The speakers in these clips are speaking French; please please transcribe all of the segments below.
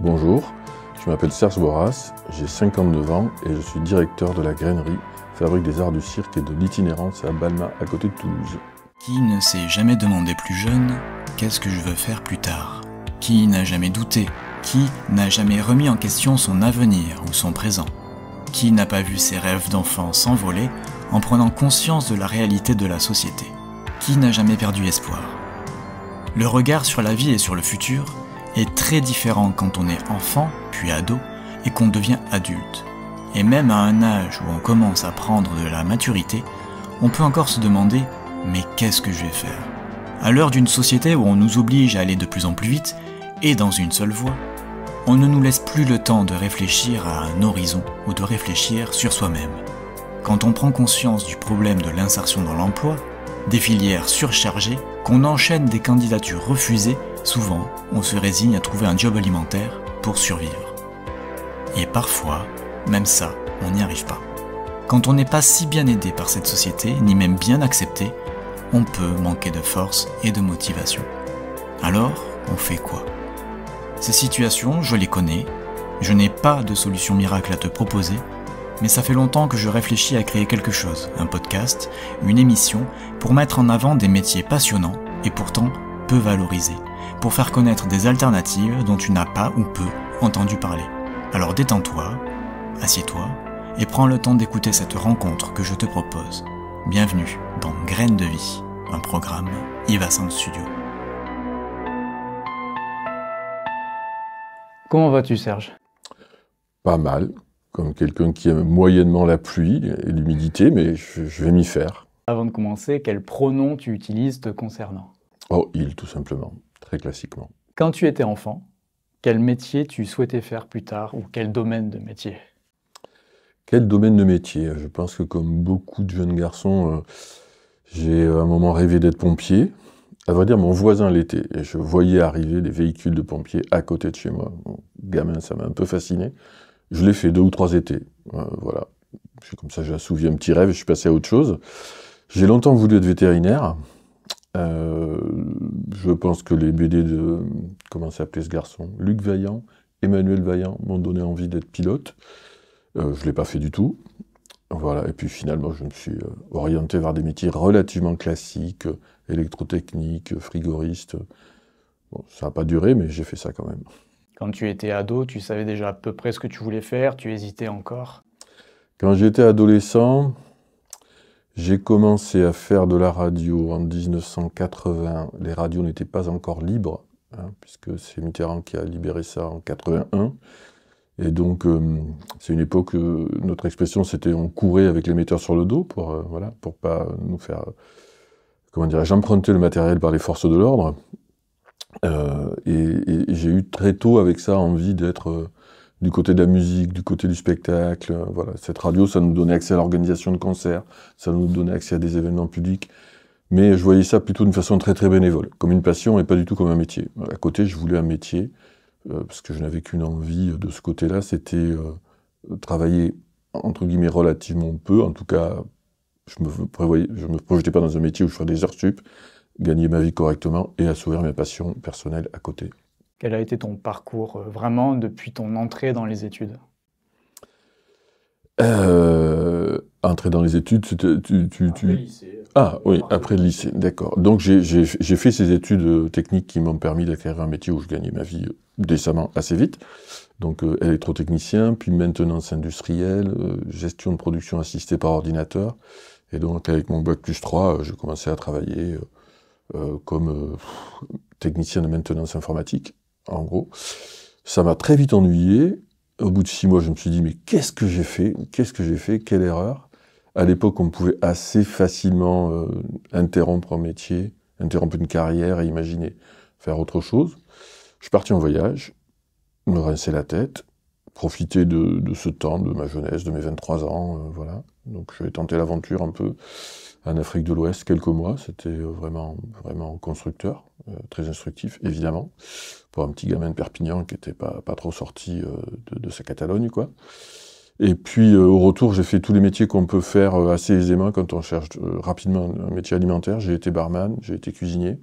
Bonjour, je m'appelle Serge Boras, j'ai 59 ans et je suis directeur de la Grainerie, fabrique des arts du cirque et de l'itinérance à Balma, à côté de Toulouse. Qui ne s'est jamais demandé plus jeune qu'est-ce que je veux faire plus tard Qui n'a jamais douté Qui n'a jamais remis en question son avenir ou son présent Qui n'a pas vu ses rêves d'enfant s'envoler en prenant conscience de la réalité de la société Qui n'a jamais perdu espoir Le regard sur la vie et sur le futur très différent quand on est enfant, puis ado, et qu'on devient adulte. Et même à un âge où on commence à prendre de la maturité, on peut encore se demander mais qu'est-ce que je vais faire À l'heure d'une société où on nous oblige à aller de plus en plus vite et dans une seule voie, on ne nous laisse plus le temps de réfléchir à un horizon ou de réfléchir sur soi-même. Quand on prend conscience du problème de l'insertion dans l'emploi, des filières surchargées enchaîne des candidatures refusées, souvent on se résigne à trouver un job alimentaire pour survivre. Et parfois, même ça, on n'y arrive pas. Quand on n'est pas si bien aidé par cette société, ni même bien accepté, on peut manquer de force et de motivation. Alors, on fait quoi Ces situations, je les connais, je n'ai pas de solution miracle à te proposer, mais ça fait longtemps que je réfléchis à créer quelque chose, un podcast, une émission, pour mettre en avant des métiers passionnants et pourtant peu valorisés, pour faire connaître des alternatives dont tu n'as pas ou peu entendu parler. Alors détends-toi, assieds-toi et prends le temps d'écouter cette rencontre que je te propose. Bienvenue dans Graines de vie, un programme Ivasan Studio. Comment vas-tu Serge Pas mal, comme quelqu'un qui aime moyennement la pluie et l'humidité, mais je, vais m'y faire. Avant de commencer, quel pronom tu utilises te concernant Oh, il, tout simplement, très classiquement. Quand tu étais enfant, quel métier tu souhaitais faire plus tard ou quel domaine de métier Quel domaine de métier Je pense que comme beaucoup de jeunes garçons, euh, j'ai euh, à un moment rêvé d'être pompier. À vrai dire, mon voisin l'était, et je voyais arriver des véhicules de pompiers à côté de chez moi. gamin, ça m'a un peu fasciné. Je l'ai fait deux ou trois étés. Euh, voilà. Comme ça, j'ai assouvi un petit rêve et je suis passé à autre chose. J'ai longtemps voulu être vétérinaire. Euh, je pense que les BD de. Comment s'appelait ce garçon Luc Vaillant, Emmanuel Vaillant m'ont donné envie d'être pilote. Euh, je ne l'ai pas fait du tout. Voilà. Et puis finalement, je me suis orienté vers des métiers relativement classiques, électrotechniques, frigoristes. Bon, ça n'a pas duré, mais j'ai fait ça quand même. Quand tu étais ado, tu savais déjà à peu près ce que tu voulais faire, tu hésitais encore Quand j'étais adolescent, j'ai commencé à faire de la radio en 1980. Les radios n'étaient pas encore libres, hein, puisque c'est Mitterrand qui a libéré ça en 81. Et donc, euh, c'est une époque, où euh, notre expression, c'était on courait avec l'émetteur sur le dos pour, ne euh, voilà, pour pas nous faire, comment dirais-je, emprunter le matériel par les forces de l'ordre. Euh, et, j'ai eu très tôt avec ça envie d'être euh, du côté de la musique, du côté du spectacle. Euh, voilà, cette radio, ça nous donnait accès à l'organisation de concerts, ça nous donnait accès à des événements publics. Mais je voyais ça plutôt d'une façon très très bénévole, comme une passion et pas du tout comme un métier. À côté, je voulais un métier parce que je n'avais qu'une envie de ce côté-là, c'était travailler entre guillemets relativement peu. En tout cas, je me je me projetais pas dans un métier où je ferais des heures sup gagner ma vie correctement et assouvir mes passions personnelles à côté. Quel a été ton parcours euh, vraiment depuis ton entrée dans les études euh, Entrée dans les études, tu, tu, tu... lycée. Ah oui, après le lycée, d'accord. Donc j'ai fait ces études euh, techniques qui m'ont permis d'acquérir un métier où je gagnais ma vie décemment assez vite. Donc électrotechnicien, puis maintenance industrielle, gestion de production assistée par ordinateur. Et donc avec mon bac plus 3, je commençais à travailler euh, comme euh, technicien de maintenance informatique, en gros. Ça m'a très vite ennuyé. Au bout de six mois, je me suis dit, mais qu'est-ce que j'ai fait Qu'est-ce que j'ai fait Quelle erreur À l'époque, on pouvait assez facilement euh, interrompre un métier, interrompre une carrière et imaginer faire autre chose. Je suis parti en voyage, me rincer la tête, profiter de, de ce temps, de ma jeunesse, de mes 23 ans, voilà. Donc je vais tenter l'aventure un peu en Afrique de l'Ouest quelques mois. C'était euh, vraiment, vraiment constructeur, euh, très instructif, évidemment, pour un petit gamin de Perpignan qui n'était pas, pas trop sorti euh, de, sa Catalogne, quoi. Et puis, au retour, j'ai fait tous les métiers qu'on peut faire assez aisément quand on cherche rapidement un métier alimentaire. J'ai été barman, j'ai été cuisinier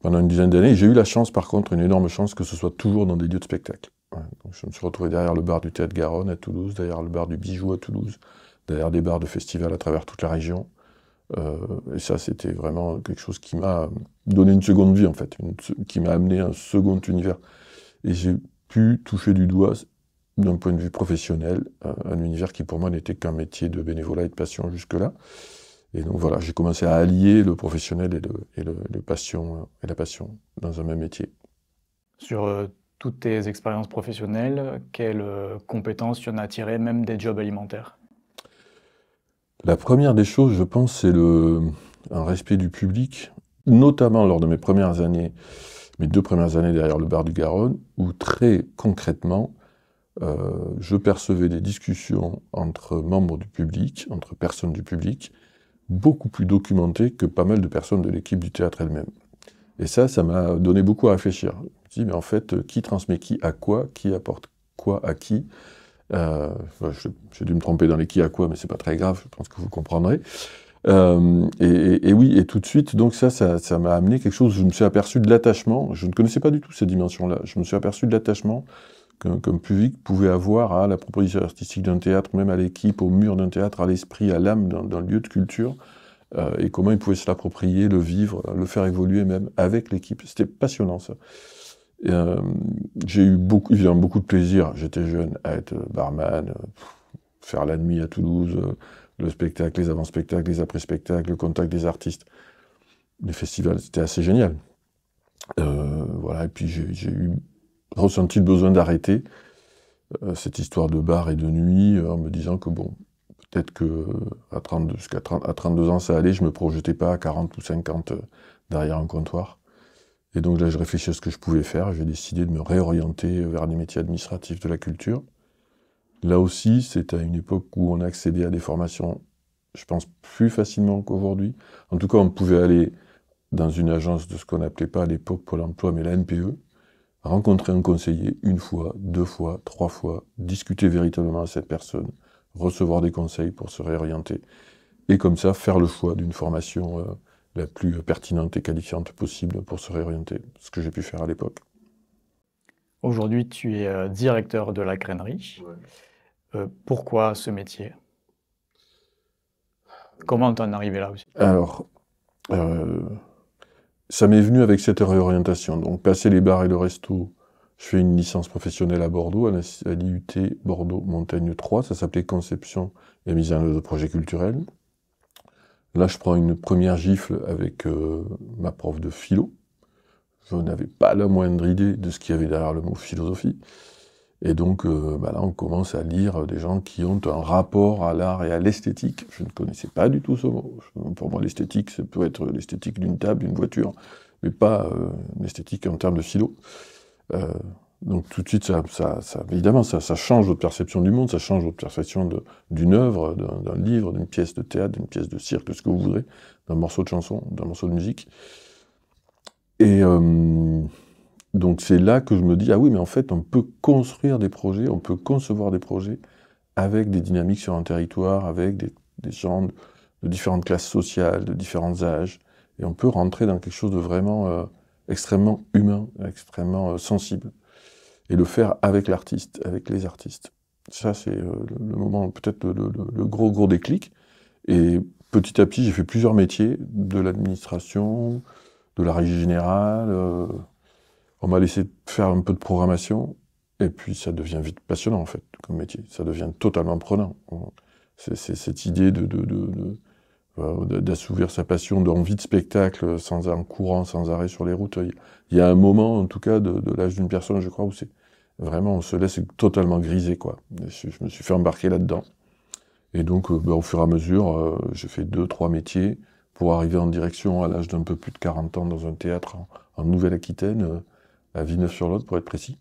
pendant une dizaine d'années. J'ai eu la chance, par contre, une énorme chance que ce soit toujours dans des lieux de spectacle. je me suis retrouvé derrière le bar du Théâtre Garonne à Toulouse, derrière le bar du Bijou à Toulouse, derrière des bars de festivals à travers toute la région. Euh, et ça, c'était vraiment quelque chose qui m'a donné une seconde vie, en fait, qui m'a amené un second univers. Et j'ai pu toucher du doigt, d'un point de vue professionnel, euh, un, univers qui pour moi n'était qu'un métier de bénévolat et de passion jusque-là. Et donc voilà, j'ai commencé à allier le professionnel et, le, passion, euh, et la passion dans un même métier. Sur toutes tes expériences professionnelles, quelles compétences tu en as tirées, même des jobs alimentaires la première des choses, je pense, c'est le, un respect du public, notamment lors de mes premières années, mes deux premières années derrière le bar du Garonne, où très concrètement, euh, je percevais des discussions entre membres du public, entre personnes du public, beaucoup plus documentées que pas mal de personnes de l'équipe du théâtre elle-même. Et ça, ça m'a donné beaucoup à réfléchir. Je me suis dit, mais en fait, euh, qui transmet qui à quoi, qui apporte quoi à qui euh, j'ai dû me tromper dans les qui à quoi, mais c'est pas très grave, je pense que vous comprendrez. Euh, et, oui, et tout de suite, donc ça, ça m'a amené quelque chose, je me suis aperçu de l'attachement, je ne connaissais pas du tout ces dimensions-là, je me suis aperçu de l'attachement qu'un public pouvait avoir à la proposition artistique d'un théâtre, même à l'équipe, au mur d'un théâtre, à l'esprit, à l'âme d'un lieu de culture, euh, et comment il pouvait se l'approprier, le vivre, le faire évoluer même avec l'équipe. C'était passionnant ça. Euh, j'ai eu beaucoup, eu beaucoup de plaisir, j'étais jeune, à être euh, barman, euh, faire la nuit à Toulouse, le spectacle, les avant-spectacles, les après-spectacles, le contact des artistes. Les festivals, c'était assez génial. voilà, et puis j'ai eu ressenti le besoin d'arrêter cette histoire de bar et de nuit en me disant que bon, peut-être que à 32, à 32 ans ça allait, je me projetais pas à 40 ou 50 derrière un comptoir. Et donc là, je réfléchis à ce que je pouvais faire. J'ai décidé de me réorienter vers des métiers administratifs de la culture. Là aussi, c'est à une époque où on accédait à des formations, je pense, plus facilement qu'aujourd'hui. En tout cas, on pouvait aller dans une agence de ce qu'on appelait pas à l'époque Pôle emploi, mais la NPE, rencontrer un conseiller une fois, deux fois, trois fois, discuter véritablement à cette personne, recevoir des conseils pour se réorienter, et comme ça faire le choix d'une formation euh, la plus pertinente et qualifiante possible pour se réorienter, ce que j'ai pu faire à l'époque. Aujourd'hui, tu es euh, directeur de la grainerie. Euh, pourquoi ce métier Comment t'en es arrivé là aussi Alors, euh, ça m'est venu avec cette réorientation. Donc, passer les bars et le resto, je fais une licence professionnelle à Bordeaux, à l'IUT Bordeaux Montagne 3. Ça s'appelait Conception et mise en œuvre de projets culturels. Là, je prends une première gifle avec euh, ma prof de philo. Je n'avais pas la moindre idée de ce qu'il y avait derrière le mot philosophie. Et donc, euh, bah là, on commence à lire des gens qui ont un rapport à l'art et à l'esthétique. Je ne connaissais pas du tout ce mot. Pour moi, l'esthétique, ça peut être l'esthétique d'une table, d'une voiture, mais pas euh, l'esthétique en termes de philo. Donc tout de suite, ça, évidemment, ça, change votre perception du monde, ça change votre perception d'une œuvre, d'un livre, d'une pièce de théâtre, d'une pièce de cirque, ce que vous voudrez, d'un morceau de chanson, d'un morceau de musique. Et euh, donc c'est là que je me dis, ah oui, mais en fait, on peut construire des projets, on peut concevoir des projets avec des dynamiques sur un territoire, avec des, gens de, différentes classes sociales, de différents âges, et on peut rentrer dans quelque chose de vraiment euh, extrêmement humain, extrêmement euh, sensible et le faire avec l'artiste, avec les artistes. Ça, c'est euh, le moment, peut-être le, gros, gros déclic. Et petit à petit, j'ai fait plusieurs métiers, de l'administration, de la régie générale. Euh, on m'a laissé faire un peu de programmation. Et puis, ça devient vite passionnant, en fait, comme métier. Ça devient totalement prenant. C'est cette idée de, de, de euh, d'assouvir sa passion d'envie de spectacle sans en courant, sans arrêt sur les routes. Il y a un moment, en tout cas, de, l'âge d'une personne, je crois, où c'est vraiment, on se laisse totalement griser, quoi. Je, me suis fait embarquer là-dedans. Et donc, euh, ben, au fur et à mesure, euh, j'ai fait deux, trois métiers pour arriver en direction à l'âge d'un peu plus de 40 ans dans un théâtre en, Nouvelle-Aquitaine, à Villeneuve-sur-Lot, pour être précis.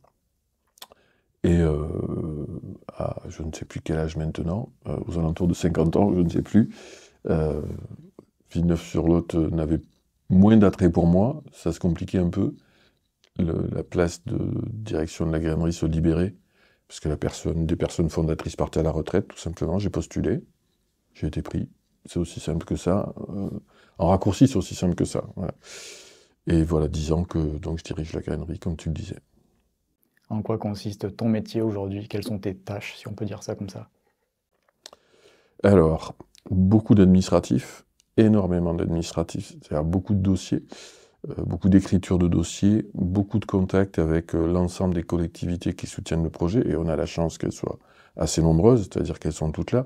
Et à je ne sais plus quel âge maintenant, aux alentours de 50 ans, je ne sais plus, euh, Villeneuve-sur-Lot euh, n'avait moins d'attrait pour moi, ça se compliquait un peu. la place de direction de la grainerie se libérait, parce que des personnes fondatrices partaient à la retraite, tout simplement. J'ai postulé, j'ai été pris. C'est aussi simple que ça. Euh, en raccourci, c'est aussi simple que ça. Et voilà, dix ans que donc, je dirige la grainerie, comme tu le disais. En quoi consiste ton métier aujourd'hui Quelles sont tes tâches, si on peut dire ça comme ça Alors, beaucoup d'administratifs, énormément d'administratifs, c'est-à-dire beaucoup de dossiers, euh, beaucoup d'écriture de dossiers, beaucoup de contacts avec euh, l'ensemble des collectivités qui soutiennent le projet, et on a la chance qu'elles soient assez nombreuses, c'est-à-dire qu'elles sont toutes là.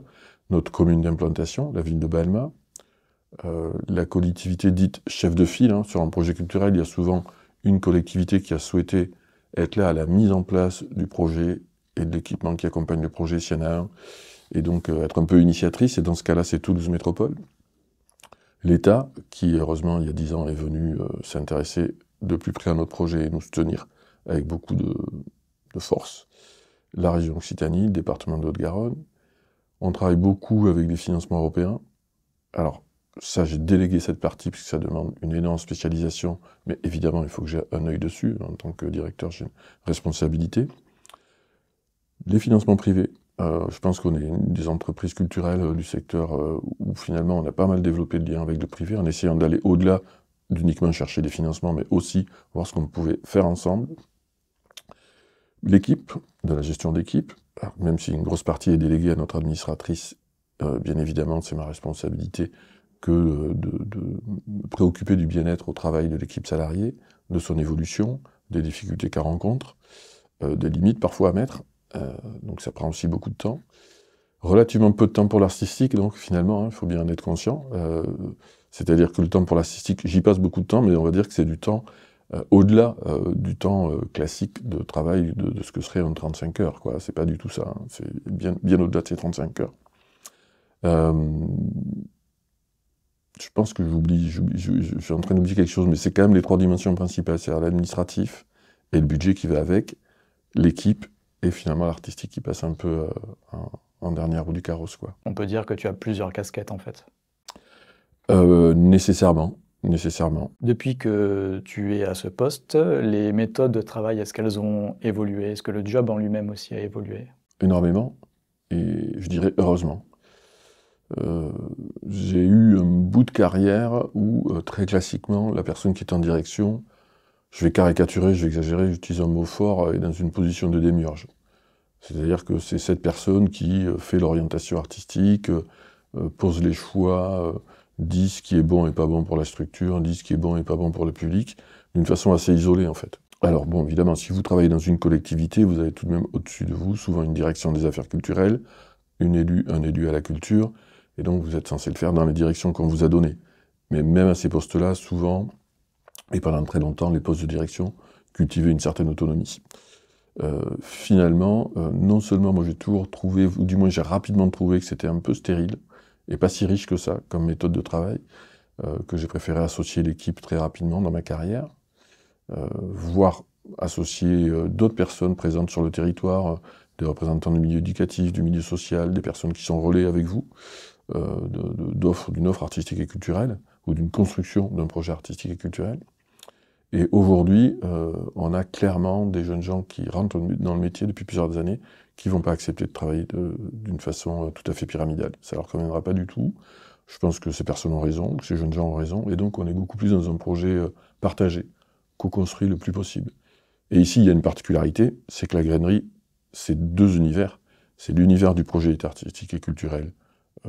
Notre commune d'implantation, la ville de Balma, euh, la collectivité dite chef de file, hein, sur un projet culturel, il y a souvent une collectivité qui a souhaité être là à la mise en place du projet et de l'équipement qui accompagne le projet, s'il y en a un et donc euh, être un peu initiatrice, et dans ce cas-là, c'est Toulouse Métropole. L'État, qui heureusement, il y a dix ans, est venu euh, s'intéresser de plus près à notre projet et nous soutenir avec beaucoup de, force. La région Occitanie, le département de Haute-Garonne. On travaille beaucoup avec des financements européens. Alors, ça, j'ai délégué cette partie puisque ça demande une énorme spécialisation, mais évidemment, il faut que j'ai un œil dessus. En tant que directeur, j'ai une responsabilité. Les financements privés, euh, je pense qu'on est une des entreprises culturelles euh, du secteur euh, où finalement on a pas mal développé de liens avec le privé en essayant d'aller au-delà d'uniquement chercher des financements, mais aussi voir ce qu'on pouvait faire ensemble. L'équipe, de la gestion d'équipe, même si une grosse partie est déléguée à notre administratrice, bien évidemment c'est ma responsabilité que de, de me préoccuper du bien-être au travail de l'équipe salariée, de son évolution, des difficultés qu'elle rencontre, des limites parfois à mettre, euh, donc ça prend aussi beaucoup de temps. Relativement peu de temps pour l'artistique, donc finalement, hein, il faut bien en être conscient. Euh, c'est-à-dire que le temps pour l'artistique, j'y passe beaucoup de temps, mais on va dire que c'est du temps euh, au-delà du temps classique de travail de, ce que serait un 35 heures. quoi. C'est pas du tout ça. Hein. C'est bien, bien au-delà de ces 35 heures. je pense que j'oublie, je suis en train d'oublier quelque chose, mais c'est quand même les trois dimensions principales, c'est-à-dire l'administratif et le budget qui va avec, l'équipe et finalement l'artistique qui passe un peu euh, en, dernière roue du carrosse. Quoi. On peut dire que tu as plusieurs casquettes en fait euh, Nécessairement nécessairement. Depuis que tu es à ce poste, les méthodes de travail, est-ce qu'elles ont évolué Est-ce que le job en lui-même aussi a évolué Énormément, et je dirais heureusement. Euh, j'ai eu un bout de carrière où, très classiquement, la personne qui est en direction je vais caricaturer, je vais exagérer, j'utilise un mot fort, euh, et dans une position de démiurge. C'est-à-dire que c'est cette personne qui euh, fait l'orientation artistique, euh, pose les choix, dit ce qui est bon et pas bon pour la structure, dit ce qui est bon et pas bon pour le public, d'une façon assez isolée en fait. Alors bon, évidemment, si vous travaillez dans une collectivité, vous avez tout de même au-dessus de vous souvent une direction des affaires culturelles, une un élu à la culture, et donc vous êtes censé le faire dans les directions qu'on vous a données. Mais même à ces postes-là, souvent, et pendant très longtemps les postes de direction cultivaient une certaine autonomie. Euh, finalement, euh, non seulement moi j'ai toujours trouvé, ou du moins j'ai rapidement trouvé que c'était un peu stérile et pas si riche que ça comme méthode de travail, euh, que j'ai préféré associer l'équipe très rapidement dans ma carrière, voire associer d'autres personnes présentes sur le territoire, des représentants du milieu éducatif, du milieu social, des personnes qui sont relais avec vous, euh, d'une offre artistique et culturelle, ou d'une construction d'un projet artistique et culturel. Et aujourd'hui, euh, on a clairement des jeunes gens qui rentrent dans le métier depuis plusieurs années, qui vont pas accepter de travailler d'une façon euh, tout à fait pyramidale. Ça ne leur conviendra pas du tout. Je pense que ces personnes ont raison, que ces jeunes gens ont raison, et donc on est beaucoup plus dans un projet partagé, co-construit le plus possible. Et ici, il y a une particularité, c'est que la grainerie, c'est deux univers. C'est l'univers du projet artistique et culturel,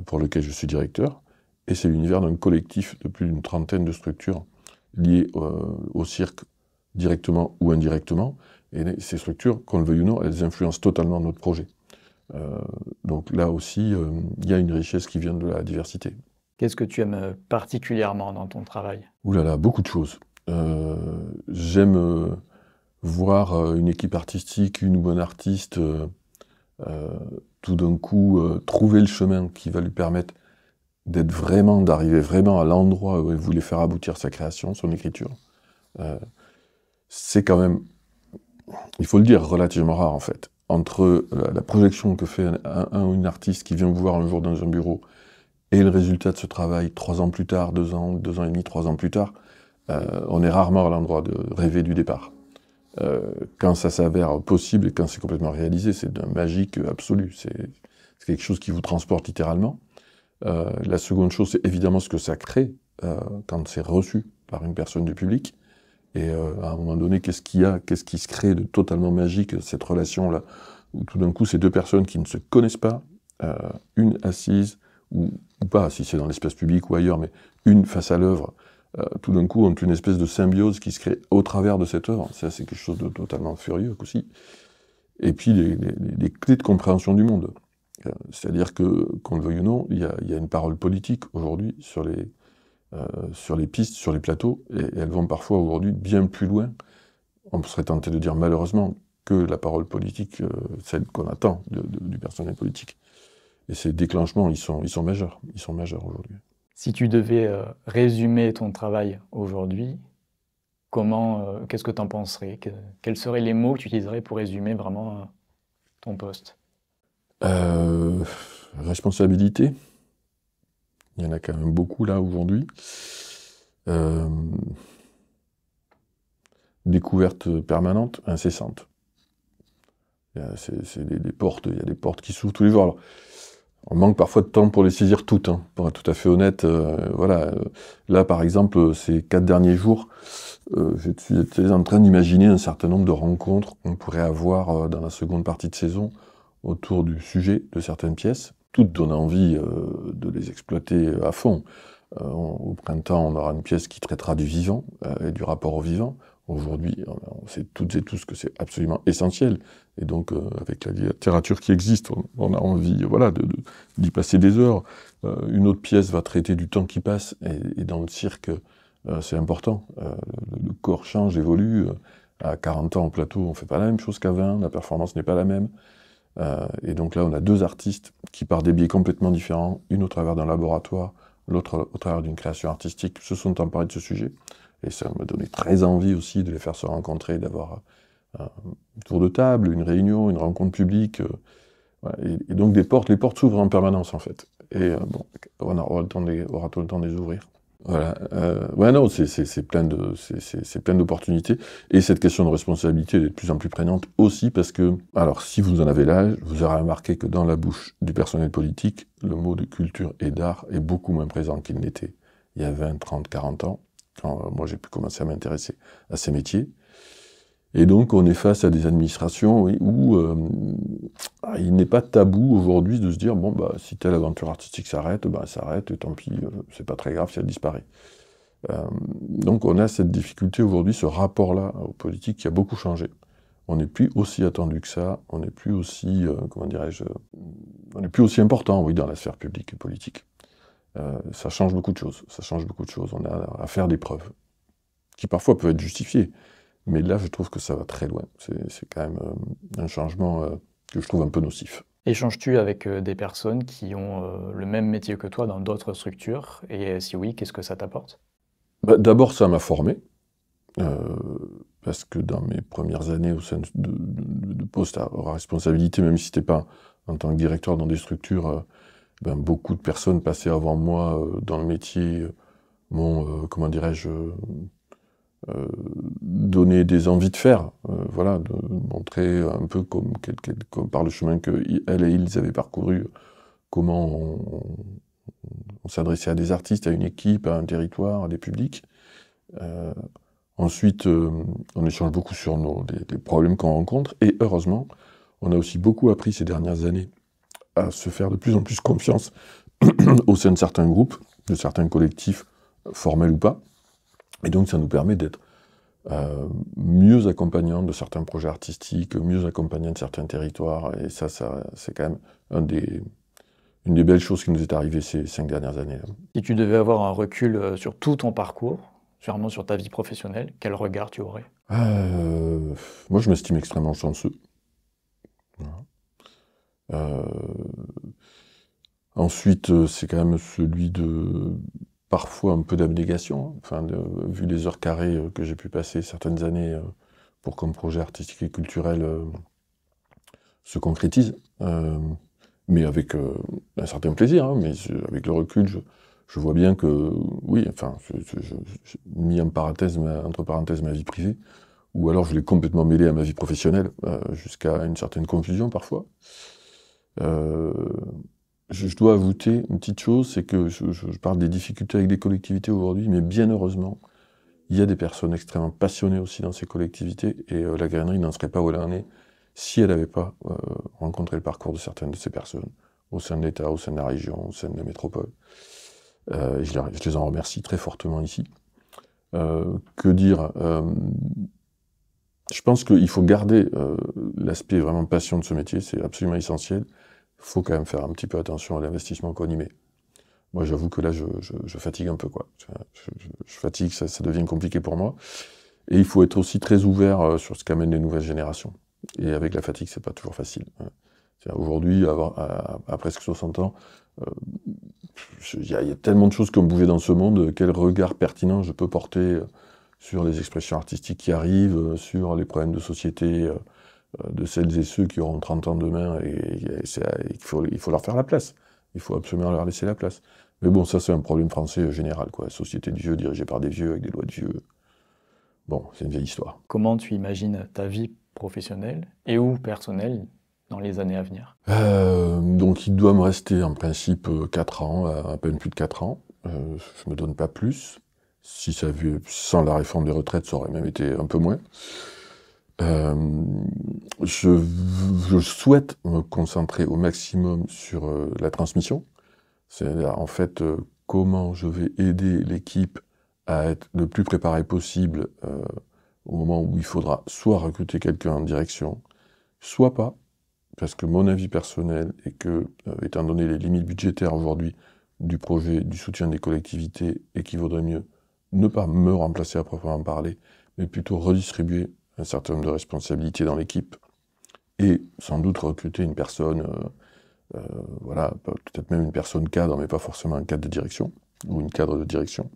pour lequel je suis directeur, et c'est l'univers d'un collectif de plus d'une trentaine de structures liées euh, au cirque directement ou indirectement. Et ces structures, qu'on le veuille ou non, elles influencent totalement notre projet. Euh, donc là aussi, euh, il y a une richesse qui vient de la diversité. Qu'est-ce que tu aimes particulièrement dans ton travail Ouh là là, beaucoup de choses. J'aime voir une équipe artistique, une ou un artiste euh, tout d'un coup euh, trouver le chemin qui va lui permettre d'être vraiment, d'arriver vraiment à l'endroit où elle voulait faire aboutir sa création, son écriture, euh, c'est quand même, il faut le dire, relativement rare en fait. Entre la projection que fait un, ou une artiste qui vient vous voir un jour dans un bureau et le résultat de ce travail trois ans plus tard, deux ans, deux ans et demi, trois ans plus tard, on est rarement à l'endroit de rêver du départ. Euh, quand ça s'avère possible et quand c'est complètement réalisé, c'est d'un magique absolu. C'est quelque chose qui vous transporte littéralement. Euh, la seconde chose, c'est évidemment ce que ça crée euh, quand c'est reçu par une personne du public. Et euh, à un moment donné, qu'est-ce qu'il y a, qu'est-ce qui se crée de totalement magique, cette relation-là, où tout d'un coup, ces deux personnes qui ne se connaissent pas, euh, une assise, ou, ou pas, si c'est dans l'espace public ou ailleurs, mais une face à l'œuvre, euh, tout d'un coup ont une espèce de symbiose qui se crée au travers de cette œuvre. Ça C'est quelque chose de totalement furieux aussi. Et puis les, clés de compréhension du monde. Euh, c'est-à-dire que, qu'on le veuille ou non, il y a, une parole politique aujourd'hui sur les, euh, sur les pistes, sur les plateaux, et, elles vont parfois aujourd'hui bien plus loin, on serait tenté de dire malheureusement, que la parole politique, celle qu'on attend du personnel politique. Et ces déclenchements, ils sont majeurs. Ils sont majeurs aujourd'hui. Si tu devais euh, résumer ton travail aujourd'hui, comment, euh, qu'est-ce que tu en penserais Quels seraient les mots que tu utiliserais pour résumer vraiment euh, ton poste Responsabilité. Il y en a quand même beaucoup là aujourd'hui. découverte permanente, incessante. C'est des, portes, il y a des portes qui s'ouvrent tous les jours on manque parfois de temps pour les saisir toutes, hein, pour être tout à fait honnête. Euh, voilà, là par exemple, ces quatre derniers jours, euh, j'étais en train d'imaginer un certain nombre de rencontres qu'on pourrait avoir euh, dans la seconde partie de saison autour du sujet de certaines pièces. Toutes donnent envie de les exploiter à fond. au printemps, on aura une pièce qui traitera du vivant et du rapport au vivant. Aujourd'hui, on sait toutes et tous que c'est absolument essentiel. Et donc, euh, avec la littérature qui existe, on, a envie d'y passer des heures. Euh, une autre pièce va traiter du temps qui passe. Et, dans le cirque, euh, c'est important. Le, corps change, évolue. À 40 ans au plateau, on ne fait pas la même chose qu'à 20. La performance n'est pas la même. et donc là, on a deux artistes qui, par des biais complètement différents, une au travers d'un laboratoire, l'autre au travers d'une création artistique, se sont emparés de ce sujet. Et ça m'a donné très envie aussi de les faire se rencontrer, d'avoir euh, un tour de table, une réunion, une rencontre publique. Euh, et, donc des portes, les portes s'ouvrent en permanence en fait. Et euh, bon, on aura tout le, temps de les ouvrir voilà. Euh, non, c'est plein d'opportunités. Et cette question de responsabilité est de plus en plus prégnante aussi parce que, alors, si vous en avez l'âge, vous aurez remarqué que dans la bouche du personnel politique, le mot de culture et d'art est beaucoup moins présent qu'il n'était il y a 20, 30, 40 ans. Euh, moi j'ai pu commencer à m'intéresser à ces métiers. Et donc on est face à des administrations où euh, ah, il n'est pas tabou aujourd'hui de se dire bon bah si telle aventure artistique s'arrête, bah, elle s'arrête, tant pis, euh, c'est pas très grave si elle disparaît. donc on a cette difficulté aujourd'hui, ce rapport-là aux politiques qui a beaucoup changé. On n'est plus aussi attendu que ça, on n'est plus aussi, comment dirais-je, on n'est plus aussi important, oui, dans la sphère publique et politique. Euh, ça change beaucoup de choses. Ça change beaucoup de choses. On a à faire des preuves, qui parfois peuvent être justifiées. Mais là, je trouve que ça va très loin. C'est quand même euh, un changement euh, que je trouve un peu nocif. Échanges-tu avec des personnes qui ont le même métier que toi dans d'autres structures Et si oui, qu'est-ce que ça t'apporte bah, D'abord, ça m'a formé. parce que dans mes premières années au sein de, de, poste à, responsabilité, même si n'était pas en tant que directeur dans des structures ben, beaucoup de personnes passées avant moi euh, dans le métier euh, m'ont, euh, comment dirais-je, donné des envies de faire, voilà, de montrer un peu comme, par le chemin que et ils avaient parcouru, comment on, s'adressait à des artistes, à une équipe, à un territoire, à des publics. ensuite, on échange beaucoup sur nos, les problèmes qu'on rencontre, et heureusement, on a aussi beaucoup appris ces dernières années à se faire de plus en plus confiance au sein de certains groupes, de certains collectifs, formels ou pas. Et donc ça nous permet d'être euh, mieux accompagnant de certains projets artistiques, mieux accompagnant de certains territoires. Et ça, c'est quand même un des, une des belles choses qui nous est arrivée ces cinq dernières années. Si tu devais avoir un recul euh, sur tout ton parcours, sûrement sur ta vie professionnelle, quel regard tu aurais euh, Moi, je m'estime extrêmement chanceux. Voilà. Euh, ensuite, euh, c'est quand même celui de parfois un peu d'abnégation. Hein. Enfin, vu les heures carrées euh, que j'ai pu passer certaines années pour qu'un projet artistique et culturel se concrétise, mais avec un certain plaisir. Hein. mais avec le recul, je, vois bien que, oui, enfin, j'ai mis en parenthèse entre parenthèses ma vie privée, ou alors je l'ai complètement mêlée à ma vie professionnelle, jusqu'à une certaine confusion parfois. Euh, je, dois avouer une petite chose, c'est que je, parle des difficultés avec les collectivités aujourd'hui, mais bien heureusement, il y a des personnes extrêmement passionnées aussi dans ces collectivités, et euh, la grainerie n'en serait pas où elle en est si elle n'avait pas euh, rencontré le parcours de certaines de ces personnes au sein de l'État, au sein de la région, au sein de la métropole. je, je, les en remercie très fortement ici. que dire Je pense qu'il faut garder l'aspect vraiment passion de ce métier, c'est absolument essentiel faut quand même faire un petit peu attention à l'investissement qu'on y met. Moi, j'avoue que là, je, fatigue un peu, quoi. Je, fatigue, ça, devient compliqué pour moi. Et il faut être aussi très ouvert euh, sur ce qu'amènent les nouvelles générations. Et avec la fatigue, c'est pas toujours facile. Hein. Aujourd'hui, à, presque 60 ans, euh, il y, a tellement de choses comme bougé dans ce monde. Quel regard pertinent je peux porter euh, sur les expressions artistiques qui arrivent, sur les problèmes de société euh, de celles et ceux qui auront 30 ans demain et, il, faut, il faut leur faire la place. Il faut absolument leur laisser la place. Mais bon, ça c'est un problème français euh, général, quoi. Société de vieux dirigée par des vieux avec des lois de vieux. Bon, c'est une vieille histoire. Comment tu imagines ta vie professionnelle et ou personnelle dans les années à venir euh, Donc il doit me rester en principe 4 ans, à peine plus de 4 ans. je ne me donne pas plus. Si ça sans la réforme des retraites, ça aurait même été un peu moins. Euh, je, souhaite me concentrer au maximum sur euh, la transmission, c'est-à-dire en fait euh, comment je vais aider l'équipe à être le plus préparée possible au moment où il faudra soit recruter quelqu'un en direction, soit pas, parce que mon avis personnel est que, étant donné les limites budgétaires aujourd'hui du projet, du soutien des collectivités, et qu'il vaudrait mieux ne pas me remplacer à proprement parler, mais plutôt redistribuer un certain nombre de responsabilités dans l'équipe, et sans doute recruter une personne, euh, euh, voilà, peut-être même une personne cadre, mais pas forcément un cadre de direction, ou une cadre de direction.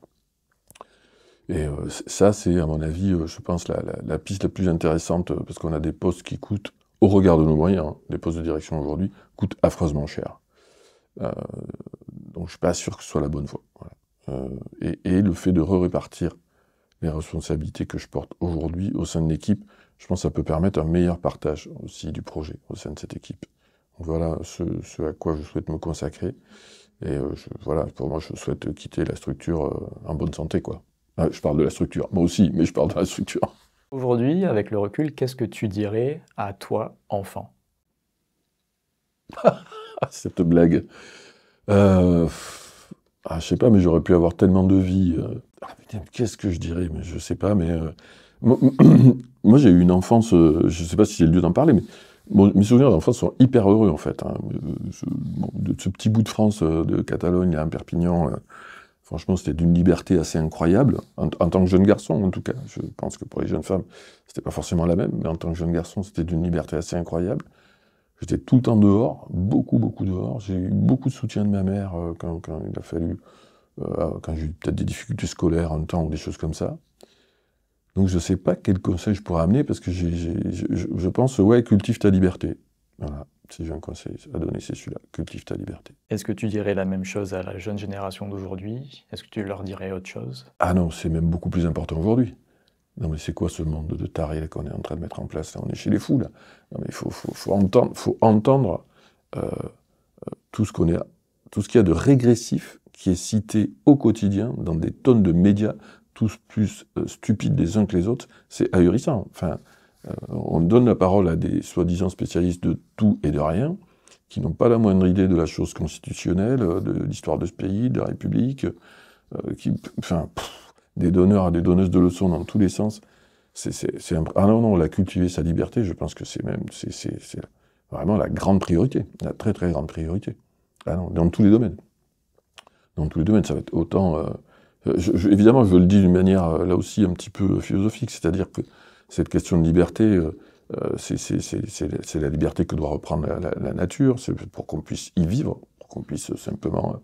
Et euh, ça, c'est à mon avis, je pense, la, piste la plus intéressante, parce qu'on a des postes qui coûtent, au regard de nos moyens, des hein, postes de direction aujourd'hui, coûtent affreusement cher. donc je ne suis pas sûr que ce soit la bonne voie. et, et le fait de re-répartir les responsabilités que je porte aujourd'hui au sein de l'équipe, je pense que ça peut permettre un meilleur partage aussi du projet au sein de cette équipe. voilà ce, à quoi je souhaite me consacrer. Et euh, voilà, pour moi, je souhaite quitter la structure euh, en bonne santé, quoi. Ah, je parle de la structure, moi aussi, mais je parle de la structure. Aujourd'hui, avec le recul, qu'est-ce que tu dirais à toi, enfant Cette blague. Euh, ah, je sais pas, mais j'aurais pu avoir tellement de vie. Euh. Ah, qu'est-ce que je dirais Mais je sais pas, mais. Euh, moi, j'ai eu une enfance, je euh, je sais pas si j'ai le lieu d'en parler, mais mes souvenirs d'enfance sont hyper heureux, en fait. Hein. Euh, ce, de ce petit bout de France, de Catalogne, à Perpignan, franchement, c'était d'une liberté assez incroyable, en, tant que jeune garçon, en tout cas. Je pense que pour les jeunes femmes, c'était pas forcément la même, mais en tant que jeune garçon, c'était d'une liberté assez incroyable. J'étais tout le temps dehors, beaucoup, beaucoup dehors. J'ai eu beaucoup de soutien de ma mère quand, il a fallu euh, quand j'ai eu peut-être des difficultés scolaires en temps ou des choses comme ça. Donc je ne sais pas quel conseil je pourrais amener parce que je pense, ouais, cultive ta liberté. Voilà, si j'ai un conseil à donner, c'est celui-là, cultive ta liberté. Est-ce que tu dirais la même chose à la jeune génération d'aujourd'hui Est-ce que tu leur dirais autre chose Ah non, c'est même beaucoup plus important aujourd'hui. Non mais c'est quoi ce monde de tarés qu'on est en train de mettre en place On est chez les fous là. Non mais il faut, entendre, faut entendre euh, euh, tout ce qu'on est, tout ce qu'il y a de régressif qui est cité au quotidien dans des tonnes de médias, tous plus euh, stupides les uns que les autres, c'est ahurissant. Enfin, euh, on donne la parole à des soi-disant spécialistes de tout et de rien, qui n'ont pas la moindre idée de la chose constitutionnelle, euh, de l'histoire de ce pays, de la République, qui, enfin, des donneurs à des donneuses de leçons dans tous les sens. C'est ah non non, la cultiver sa liberté, je pense que c'est même c'est vraiment la grande priorité, la très très grande priorité. Ah dans tous les domaines dans tous les domaines. Ça va être autant. Euh, euh, je, évidemment, je le dis d'une manière euh, là aussi un petit peu philosophique, c'est-à-dire que cette question de liberté, c'est la liberté que doit reprendre la, nature, pour qu'on puisse y vivre, pour qu'on puisse simplement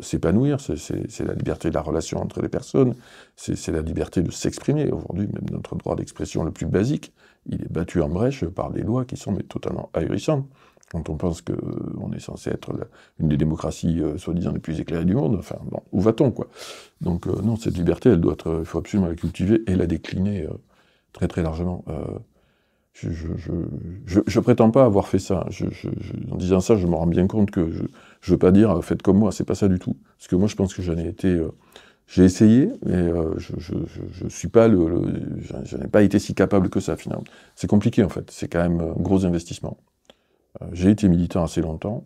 s'épanouir, c'est la liberté de la relation entre les personnes, c'est la liberté de s'exprimer. Aujourd'hui, même notre droit d'expression le plus basique, il est battu en brèche par des lois qui sont mais, totalement ahurissantes quand on pense qu'on euh, est censé être une des démocraties euh, soi-disant les plus éclairées du monde, enfin, bon, où va-t-on, quoi Donc, euh, non, cette liberté, elle doit être, il faut absolument la cultiver et la décliner très, très largement. je, je, prétends pas avoir fait ça. en disant ça, je me rends bien compte que je, je veux pas dire faites comme moi, c'est pas ça du tout. Parce que moi, je pense que j'en ai été, j'ai essayé, mais je, je, suis pas le, le pas été si capable que ça finalement. C'est compliqué en fait. C'est quand même un gros investissement. Euh, j'ai été militant assez longtemps.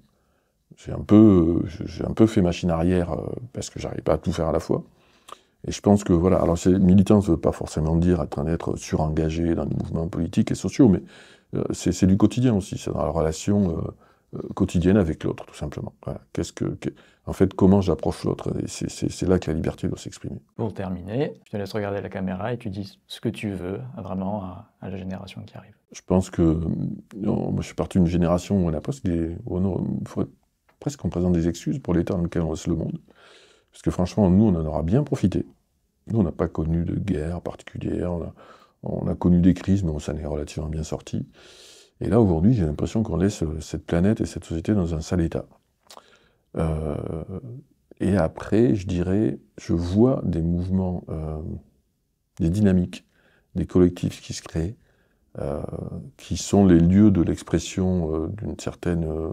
J'ai un peu, euh, fait machine arrière euh, parce que j'arrive pas à tout faire à la fois. Et je pense que voilà, alors militant, ça ne veut pas forcément dire être, être surengagé dans des mouvements politiques et sociaux, mais c'est du quotidien aussi, c'est dans la relation quotidienne avec l'autre, tout simplement. Qu'est-ce que, en fait, comment j'approche l'autre C'est là que la liberté doit s'exprimer. Pour terminer, je te laisse regarder la caméra et tu dis ce que tu veux vraiment à la génération qui arrive. Je pense que euh, moi, je suis parti d'une génération où à la presque qu'on présente des excuses pour l'état dans lequel on laisse le monde. Parce que franchement, nous, on en aura bien profité. Nous, on n'a pas connu de guerre particulière, on a, connu des crises, mais on s'en est relativement bien sorti. Et là, aujourd'hui, j'ai l'impression qu'on laisse euh, cette planète et cette société dans un sale état. Euh, et après, je dirais, je vois des mouvements, des dynamiques, des collectifs qui se créent, euh, qui sont les lieux de l'expression euh, d'une certaine, euh,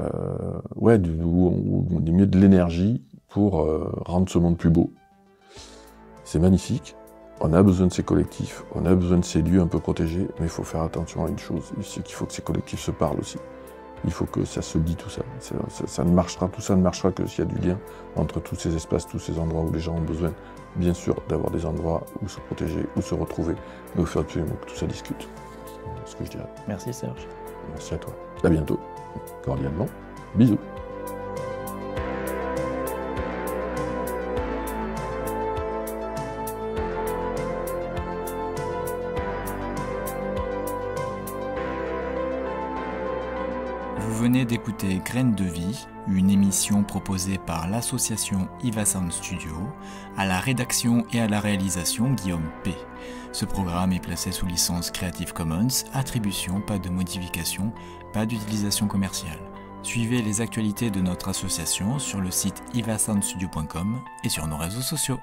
euh ouais, du, ou, ou, mieux de l'énergie pour rendre ce monde plus beau. C'est magnifique. On a besoin de ces collectifs, on a besoin de ces lieux un peu protégés, mais il faut faire attention à une chose, c'est qu'il faut que ces collectifs se parlent aussi il faut que ça se dit tout ça. Ça, ne marchera, tout ça ne marchera que s'il y a du lien entre tous ces espaces, tous ces endroits où les gens ont besoin, bien sûr, d'avoir des endroits où se protéger, où se retrouver, mais faire à mesure que tout ça discute. C'est ce que je dirais. Merci Serge. Merci à toi. À bientôt. Cordialement. Bisous. de vie, une émission proposée par l'association Iva Sound Studio, à la rédaction et à la réalisation Guillaume P. Ce programme est placé sous licence Creative Commons, attribution, pas de modification, pas d'utilisation commerciale. Suivez les actualités de notre association sur le site ivasoundstudio.com et sur nos réseaux sociaux.